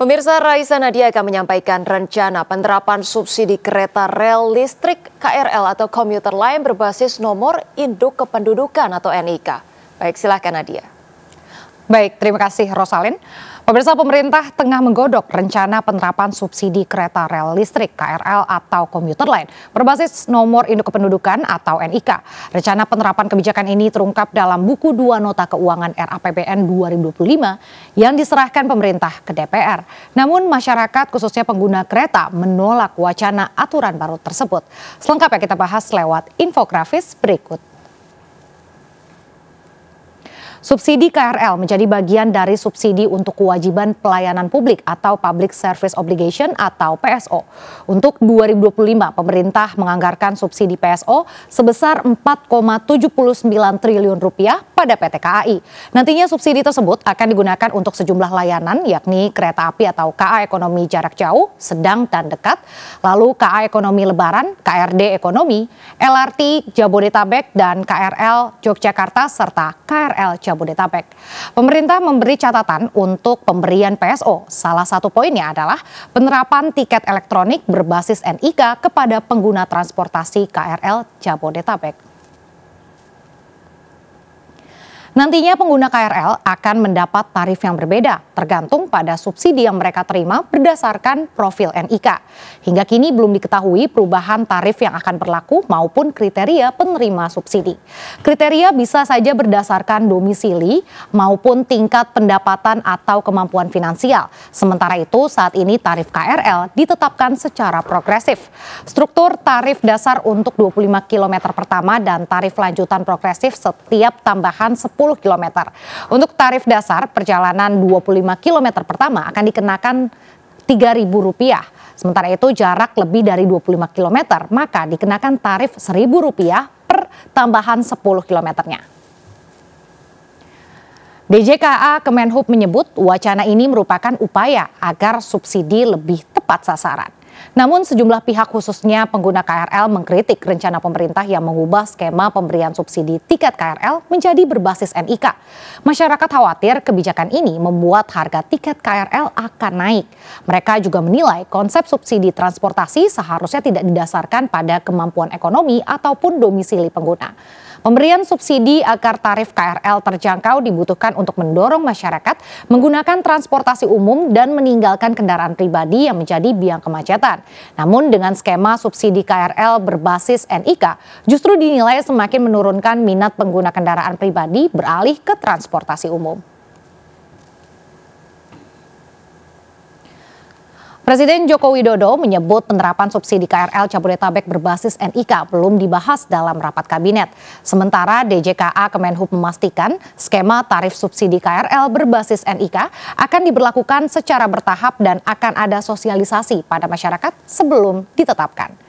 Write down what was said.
Pemirsa Raisa Nadia akan menyampaikan rencana penerapan subsidi kereta rel listrik KRL atau komuter lain berbasis nomor induk kependudukan atau NIK. Baik, silakan Nadia. Baik, terima kasih Rosalin. Pemirsa pemerintah tengah menggodok rencana penerapan subsidi kereta rel listrik KRL atau komuter lain berbasis nomor induk kependudukan atau NIK. Rencana penerapan kebijakan ini terungkap dalam buku dua nota keuangan RAPBN 2025 yang diserahkan pemerintah ke DPR. Namun masyarakat khususnya pengguna kereta menolak wacana aturan baru tersebut. Selengkapnya kita bahas lewat infografis berikut. Subsidi KRL menjadi bagian dari subsidi untuk kewajiban pelayanan publik atau Public Service Obligation atau PSO. Untuk 2025, pemerintah menganggarkan subsidi PSO sebesar 4,79 triliun rupiah pada PT KAI. Nantinya subsidi tersebut akan digunakan untuk sejumlah layanan yakni kereta api atau KA ekonomi jarak jauh, sedang dan dekat, lalu KA ekonomi lebaran, KRD ekonomi, LRT Jabodetabek dan KRL Yogyakarta serta KRL Jabodetabek. Pemerintah memberi catatan untuk pemberian PSO. Salah satu poinnya adalah penerapan tiket elektronik berbasis NIK kepada pengguna transportasi KRL Jabodetabek. Nantinya pengguna KRL akan mendapat tarif yang berbeda tergantung pada subsidi yang mereka terima berdasarkan profil NIK. Hingga kini belum diketahui perubahan tarif yang akan berlaku maupun kriteria penerima subsidi. Kriteria bisa saja berdasarkan domisili maupun tingkat pendapatan atau kemampuan finansial. Sementara itu saat ini tarif KRL ditetapkan secara progresif. Struktur tarif dasar untuk 25 km pertama dan tarif lanjutan progresif setiap tambahan 10 km. Untuk tarif dasar perjalanan 25 km pertama akan dikenakan Rp3.000. Sementara itu jarak lebih dari 25 km maka dikenakan tarif Rp1.000 per tambahan 10 kilometernya. DJKA Kemenhub menyebut wacana ini merupakan upaya agar subsidi lebih tepat sasaran. Namun sejumlah pihak khususnya pengguna KRL mengkritik rencana pemerintah yang mengubah skema pemberian subsidi tiket KRL menjadi berbasis NIK. Masyarakat khawatir kebijakan ini membuat harga tiket KRL akan naik. Mereka juga menilai konsep subsidi transportasi seharusnya tidak didasarkan pada kemampuan ekonomi ataupun domisili pengguna. Pemberian subsidi agar tarif KRL terjangkau dibutuhkan untuk mendorong masyarakat menggunakan transportasi umum dan meninggalkan kendaraan pribadi yang menjadi biang kemacetan. Namun dengan skema subsidi KRL berbasis NIK justru dinilai semakin menurunkan minat pengguna kendaraan pribadi beralih ke transportasi umum. Presiden Joko Widodo menyebut penerapan subsidi KRL Jabodetabek berbasis NIK belum dibahas dalam rapat kabinet. Sementara DJKA Kemenhub memastikan skema tarif subsidi KRL berbasis NIK akan diberlakukan secara bertahap dan akan ada sosialisasi pada masyarakat sebelum ditetapkan.